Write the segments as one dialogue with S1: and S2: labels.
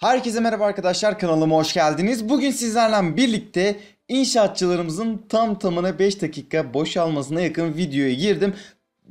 S1: Herkese merhaba arkadaşlar kanalıma hoş geldiniz. Bugün sizlerle birlikte inşaatçılarımızın tam tamına 5 dakika boşalmasına yakın videoya girdim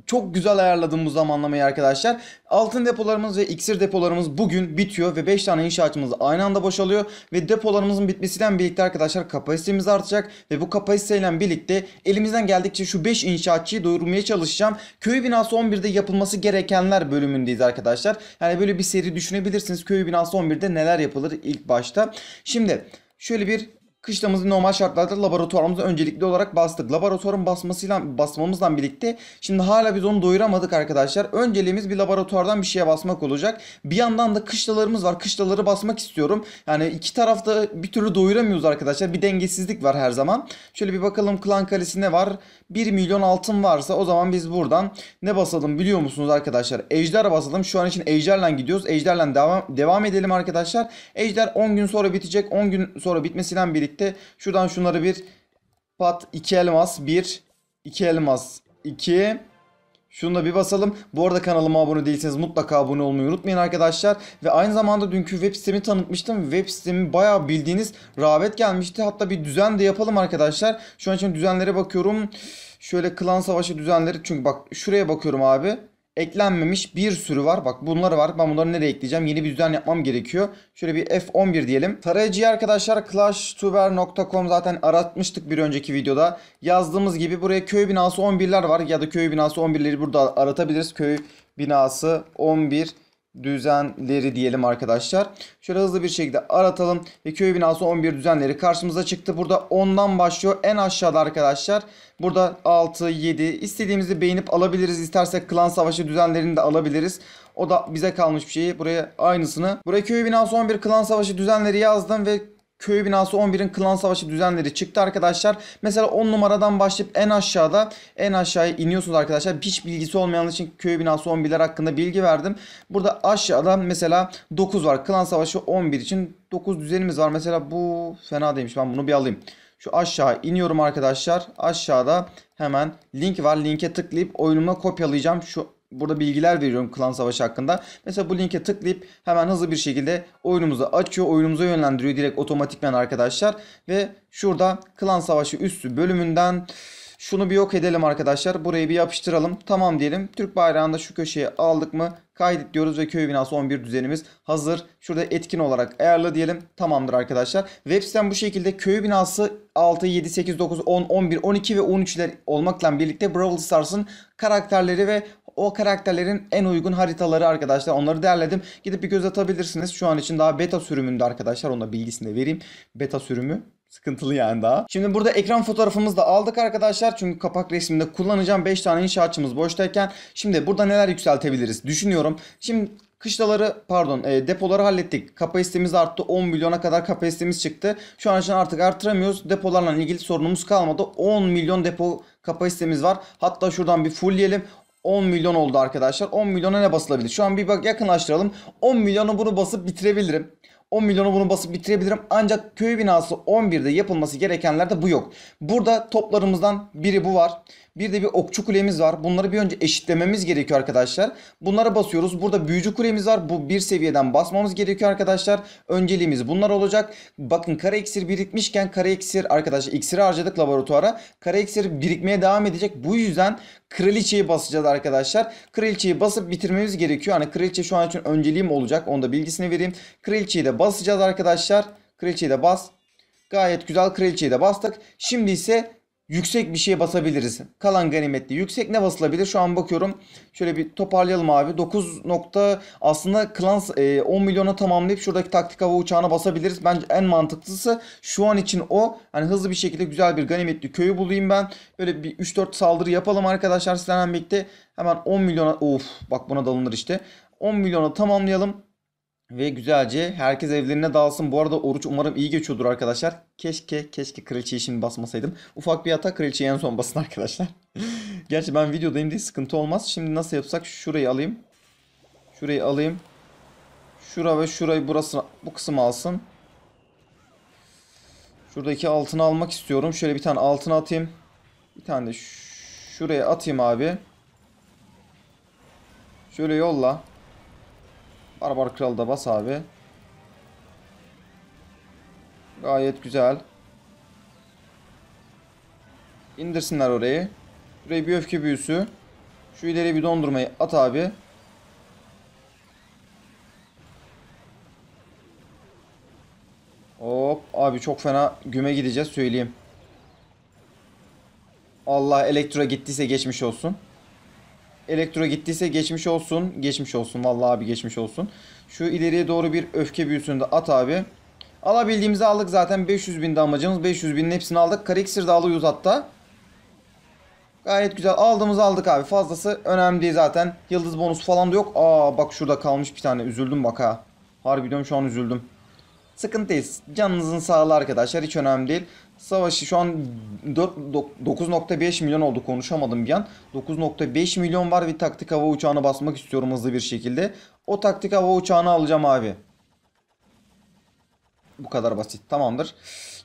S1: çok güzel ayarladım bu zamanlamayı arkadaşlar. Altın depolarımız ve iksir depolarımız bugün bitiyor ve 5 tane inşaatımız aynı anda boşalıyor. Ve depolarımızın bitmesiyle birlikte arkadaşlar kapasitemiz artacak. Ve bu kapasiteyle birlikte elimizden geldikçe şu 5 inşaatçıyı doyurmaya çalışacağım. Köy binası 11'de yapılması gerekenler bölümündeyiz arkadaşlar. Yani böyle bir seri düşünebilirsiniz. Köy binası 11'de neler yapılır ilk başta. Şimdi şöyle bir Kışlamızı normal şartlarda laboratuvarımıza öncelikli olarak bastık. Laboratuvarın basmasıyla basmamızdan birlikte şimdi hala biz onu doyuramadık arkadaşlar. Önceliğimiz bir laboratuvardan bir şeye basmak olacak. Bir yandan da kışlalarımız var. Kışlaları basmak istiyorum. Yani iki tarafta bir türlü doyuramıyoruz arkadaşlar. Bir dengesizlik var her zaman. Şöyle bir bakalım klan kalesi ne var? 1 milyon altın varsa o zaman biz buradan ne basalım biliyor musunuz arkadaşlar? Ejder basalım. Şu an için ejderle gidiyoruz. Ejderle devam, devam edelim arkadaşlar. Ejder 10 gün sonra bitecek. 10 gün sonra bitmesiyle birlikte birlikte. Şuradan şunları bir pat 2 elmas 1 2 elmas 2 şunu da bir basalım. Bu arada kanalıma abone değilseniz mutlaka abone olmayı unutmayın arkadaşlar. Ve aynı zamanda dünkü web sitemi tanıtmıştım. Web sitemi bayağı bildiğiniz rağbet gelmişti. Hatta bir düzen de yapalım arkadaşlar. Şu an için düzenlere bakıyorum. Şöyle klan savaşı düzenleri. Çünkü bak şuraya bakıyorum abi eklenmemiş bir sürü var. Bak bunları var. Ben bunları nereye ekleyeceğim? Yeni bir düzen yapmam gerekiyor. Şöyle bir F11 diyelim. Tarayıcıyı arkadaşlar clashtuber.com zaten aratmıştık bir önceki videoda. Yazdığımız gibi buraya köy binası 11'ler var. Ya da köy binası 11'leri burada aratabiliriz. Köy binası 11 düzenleri diyelim arkadaşlar. Şöyle hızlı bir şekilde aratalım ve köy binası 11 düzenleri karşımıza çıktı. Burada 10'dan başlıyor en aşağıda arkadaşlar. Burada 6, 7 istediğimizi beğenip alabiliriz. İstersek klan savaşı düzenlerini de alabiliriz. O da bize kalmış bir şey Buraya aynısını. Buraya köy binası 11 klan savaşı düzenleri yazdım ve köy binası 11'in klan savaşı düzenleri çıktı arkadaşlar. Mesela 10 numaradan başlayıp en aşağıda en aşağıya iniyorsunuz arkadaşlar. Hiç bilgisi olmayan için köy binası 11'ler hakkında bilgi verdim. Burada aşağıda mesela 9 var. Klan savaşı 11 için 9 düzenimiz var. Mesela bu fena değilmiş. Ben bunu bir alayım. Şu aşağı iniyorum arkadaşlar. Aşağıda hemen link var. Linke tıklayıp oyunuma kopyalayacağım. Şu burada bilgiler veriyorum klan savaşı hakkında. Mesela bu linke tıklayıp hemen hızlı bir şekilde oyunumuzu açıyor. Oyunumuza yönlendiriyor direkt otomatikmen arkadaşlar. Ve şurada klan savaşı üstü bölümünden şunu bir yok edelim arkadaşlar. Burayı bir yapıştıralım. Tamam diyelim. Türk bayrağını da şu köşeye aldık mı kaydet diyoruz ve köy binası 11 düzenimiz hazır. Şurada etkin olarak ayarlı diyelim. Tamamdır arkadaşlar. Web sitem bu şekilde köy binası 6, 7, 8, 9, 10, 11, 12 ve 13'ler olmakla birlikte Brawl Stars'ın karakterleri ve o karakterlerin en uygun haritaları arkadaşlar. Onları derledim. Gidip bir göz atabilirsiniz. Şu an için daha beta sürümünde arkadaşlar. Ona bilgisini de vereyim. Beta sürümü Sıkıntılı yani daha. Şimdi burada ekran fotoğrafımızı da aldık arkadaşlar. Çünkü kapak resminde kullanacağım 5 tane inşaatçımız boştayken. Şimdi burada neler yükseltebiliriz düşünüyorum. Şimdi Kışlaları pardon e, depoları hallettik. Kapasitemiz arttı. 10 milyona kadar kapasitemiz çıktı. Şu an için artık artıramıyoruz. Depolarla ilgili sorunumuz kalmadı. 10 milyon depo kapasitemiz var. Hatta şuradan bir fullleyelim. 10 milyon oldu arkadaşlar. 10 milyona ne basılabilir? Şu an bir bak yakınlaştıralım. 10 milyonu bunu basıp bitirebilirim. 10 milyonu bunu basıp bitirebilirim. Ancak köy binası 11'de yapılması gerekenlerde bu yok. Burada toplarımızdan biri bu var. Bir de bir okçu kulemiz var. Bunları bir önce eşitlememiz gerekiyor arkadaşlar. Bunlara basıyoruz. Burada büyücü kulemiz var. Bu bir seviyeden basmamız gerekiyor arkadaşlar. Önceliğimiz bunlar olacak. Bakın kara iksir birikmişken kara iksir arkadaşlar iksiri harcadık laboratuvara. Kara iksir birikmeye devam edecek. Bu yüzden kraliçeyi basacağız arkadaşlar. Kraliçeyi basıp bitirmemiz gerekiyor. Hani kraliçe şu an için önceliğim olacak. Onu da bilgisini vereyim. Kraliçeyi de basacağız arkadaşlar. Kraliçeyi de bas. Gayet güzel kraliçeyi de bastık. Şimdi ise yüksek bir şey basabiliriz. Kalan ganimetli yüksek ne basılabilir? Şu an bakıyorum. Şöyle bir toparlayalım abi. 9 nokta aslında Clans 10 e, milyona tamamlayıp şuradaki taktik hava uçağına basabiliriz. Bence en mantıklısı şu an için o. Hani hızlı bir şekilde güzel bir ganimetli köyü bulayım ben. Böyle bir 3-4 saldırı yapalım arkadaşlar sizlerle birlikte. Hemen 10 milyona of bak buna dalınır işte. 10 milyona tamamlayalım. Ve güzelce herkes evlerine dağılsın. Bu arada oruç umarım iyi geçiyordur arkadaşlar. Keşke keşke kraliçeyi şimdi basmasaydım. Ufak bir hata kraliçeyi en son basın arkadaşlar. Gerçi ben videodayım diye sıkıntı olmaz. Şimdi nasıl yapsak şurayı alayım. Şurayı alayım. Şura ve şurayı burası bu kısım alsın. Şuradaki altını almak istiyorum. Şöyle bir tane altına atayım. Bir tane de şuraya atayım abi. Şöyle yolla. Barbar Kral da bas abi. Gayet güzel. İndirsinler orayı. Buraya bir öfke büyüsü. Şu ileriye bir dondurmayı at abi. Hop abi çok fena güme gideceğiz söyleyeyim. Allah elektra gittiyse geçmiş olsun elektro gittiyse geçmiş olsun. Geçmiş olsun. Vallahi abi geçmiş olsun. Şu ileriye doğru bir öfke büyüsünü de at abi. Alabildiğimizi aldık zaten. 500 binde amacımız. 500 binin hepsini aldık. Kareksir de alıyoruz hatta. Gayet güzel. Aldığımızı aldık abi. Fazlası önemli değil zaten. Yıldız bonusu falan da yok. Aa bak şurada kalmış bir tane. Üzüldüm bak ha. Harbiden şu an üzüldüm. Sıkıntıyız. Canınızın sağlığı arkadaşlar. Hiç önemli değil savaşı şu an 9.5 milyon oldu konuşamadım bir an. 9.5 milyon var bir taktik hava uçağını basmak istiyorum hızlı bir şekilde. O taktik hava uçağını alacağım abi. Bu kadar basit tamamdır.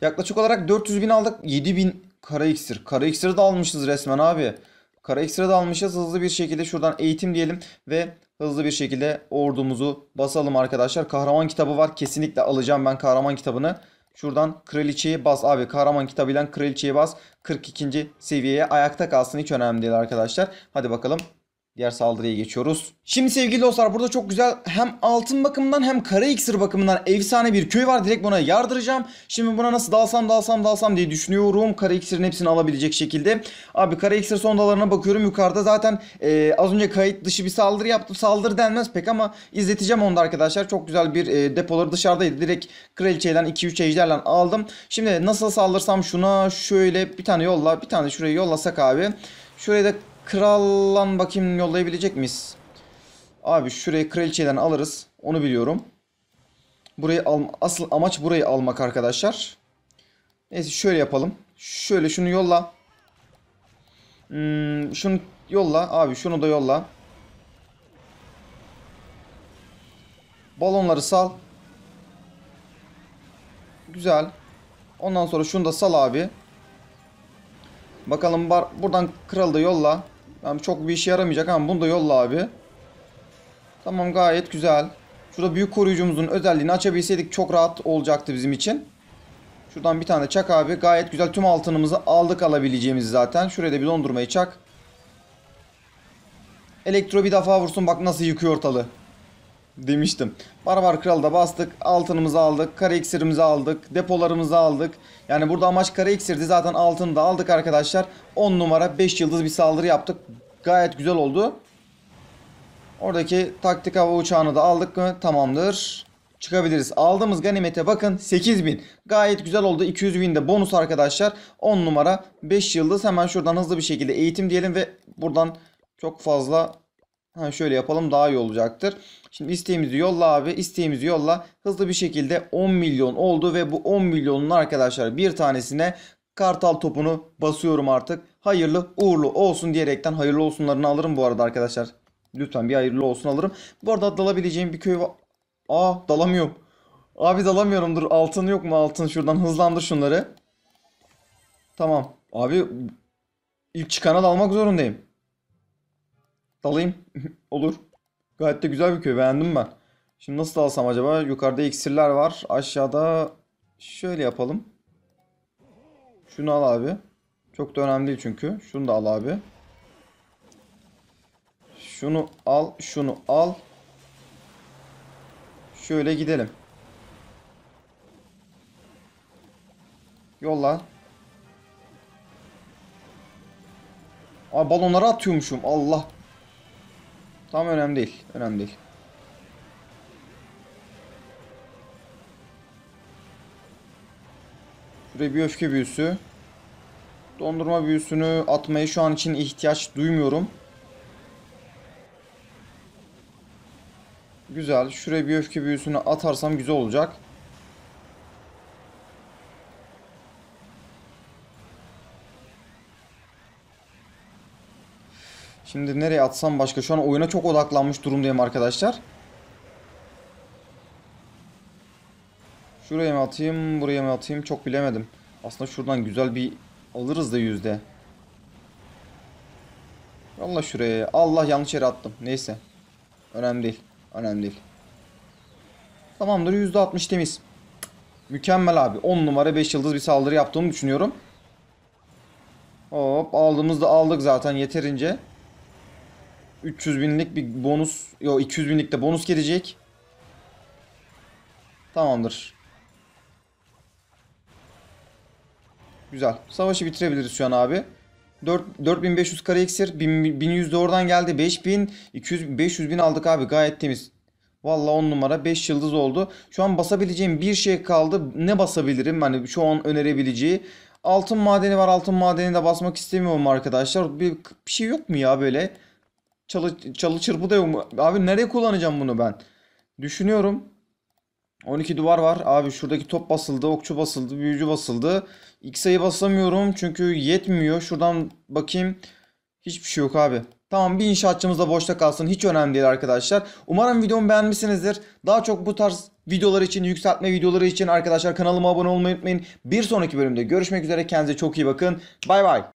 S1: Yaklaşık olarak 400 bin aldık. 7 bin kara iksir. Kara iksiri de almışız resmen abi. Kara iksiri de almışız. Hızlı bir şekilde şuradan eğitim diyelim ve hızlı bir şekilde ordumuzu basalım arkadaşlar. Kahraman kitabı var. Kesinlikle alacağım ben kahraman kitabını. Şuradan kraliçeye bas abi. Kahraman kitabıyla kraliçeye bas. 42. seviyeye ayakta kalsın. Hiç önemli değil arkadaşlar. Hadi bakalım. Diğer saldırıya geçiyoruz. Şimdi sevgili dostlar burada çok güzel hem altın bakımından hem kara iksir bakımından efsane bir köy var. Direkt buna yardıracağım. Şimdi buna nasıl dalsam dalsam dalsam diye düşünüyorum. Kara iksirin hepsini alabilecek şekilde. Abi kara iksir sondalarına bakıyorum. Yukarıda zaten e, az önce kayıt dışı bir saldırı yaptım. Saldırı denmez pek ama izleteceğim onu da arkadaşlar. Çok güzel bir e, depoları dışarıdaydı. Direkt kraliçeyden 2-3 ejderden aldım. Şimdi nasıl saldırsam şuna şöyle bir tane yolla bir tane şurayı yollasak abi. Şuraya da Krallan bakayım yollayabilecek miyiz? Abi şurayı kraliçeden alırız. Onu biliyorum. Burayı al asıl amaç burayı almak arkadaşlar. Neyse şöyle yapalım. Şöyle şunu yolla. Hmm, şunu yolla. Abi şunu da yolla. Balonları sal. Güzel. Ondan sonra şunu da sal abi. Bakalım bar buradan kralı da yolla. Tamam çok bir işe yaramayacak ama bunu da yolla abi. Tamam gayet güzel. Şurada büyük koruyucumuzun özelliğini açabilseydik çok rahat olacaktı bizim için. Şuradan bir tane çak abi. Gayet güzel tüm altınımızı aldık alabileceğimiz zaten. Şuraya da bir dondurmayı çak. Elektro bir defa vursun bak nasıl yıkıyor ortalığı demiştim. Barbar da bastık. Altınımızı aldık. Kare iksirimizi aldık. Depolarımızı aldık. Yani burada amaç kare iksirdi. Zaten altını da aldık arkadaşlar. 10 numara 5 yıldız bir saldırı yaptık. Gayet güzel oldu. Oradaki taktik hava uçağını da aldık mı? Tamamdır. Çıkabiliriz. Aldığımız ganimete bakın 8000. Gayet güzel oldu. 200 bin de bonus arkadaşlar. 10 numara 5 yıldız. Hemen şuradan hızlı bir şekilde eğitim diyelim ve buradan çok fazla Ha, şöyle yapalım daha iyi olacaktır. Şimdi isteğimizi yolla abi. isteğimizi yolla. Hızlı bir şekilde 10 milyon oldu ve bu 10 milyonun arkadaşlar bir tanesine kartal topunu basıyorum artık. Hayırlı uğurlu olsun diyerekten hayırlı olsunlarını alırım bu arada arkadaşlar. Lütfen bir hayırlı olsun alırım. Bu arada dalabileceğim bir köy var. Aa dalamıyorum. Abi dalamıyorum dur altın yok mu altın şuradan hızlandır şunları. Tamam. Abi ilk çıkana dalmak zorundayım. Dalayım. Olur. Gayet de güzel bir köy. Beğendim ben. Şimdi nasıl alsam acaba? Yukarıda iksirler var. Aşağıda şöyle yapalım. Şunu al abi. Çok da önemli değil çünkü. Şunu da al abi. Şunu al. Şunu al. Şöyle gidelim. Yolla. Abi balonları atıyormuşum. Allah Tam önemli değil. Önemli değil. Şuraya bir öfke büyüsü. Dondurma büyüsünü atmayı şu an için ihtiyaç duymuyorum. Güzel. Şuraya bir öfke büyüsünü atarsam güzel olacak. Şimdi nereye atsam başka? Şu an oyuna çok odaklanmış durumdayım arkadaşlar. Şuraya mı atayım, buraya mı atayım çok bilemedim. Aslında şuradan güzel bir alırız da yüzde. Allah şuraya. Allah yanlış yere attım. Neyse. Önemli değil. Önemli değil. Tamamdır yüzde altmış temiz. Mükemmel abi. On numara beş yıldız bir saldırı yaptığımı düşünüyorum. Hop aldığımızda aldık zaten yeterince. 300 binlik bir bonus. Yo 200 binlik de bonus gelecek. Tamamdır. Güzel. Savaşı bitirebiliriz şu an abi. 4, 4500 kare iksir. 1100 de oradan geldi. 5000, 200, 500 bin aldık abi. Gayet temiz. Valla 10 numara 5 yıldız oldu. Şu an basabileceğim bir şey kaldı. Ne basabilirim? Hani şu an önerebileceği. Altın madeni var. Altın madeni de basmak istemiyorum arkadaşlar. Bir, bir şey yok mu ya böyle? Çalı, çalı çırpı da yok mu? Abi nereye kullanacağım bunu ben? Düşünüyorum. 12 duvar var. Abi şuradaki top basıldı, okçu basıldı, büyücü basıldı. X sayı basamıyorum çünkü yetmiyor. Şuradan bakayım. Hiçbir şey yok abi. Tamam bir inşaatçımız da boşta kalsın. Hiç önemli değil arkadaşlar. Umarım videomu beğenmişsinizdir. Daha çok bu tarz videolar için, yükseltme videoları için arkadaşlar kanalıma abone olmayı unutmayın. Bir sonraki bölümde görüşmek üzere. Kendinize çok iyi bakın. Bay bay.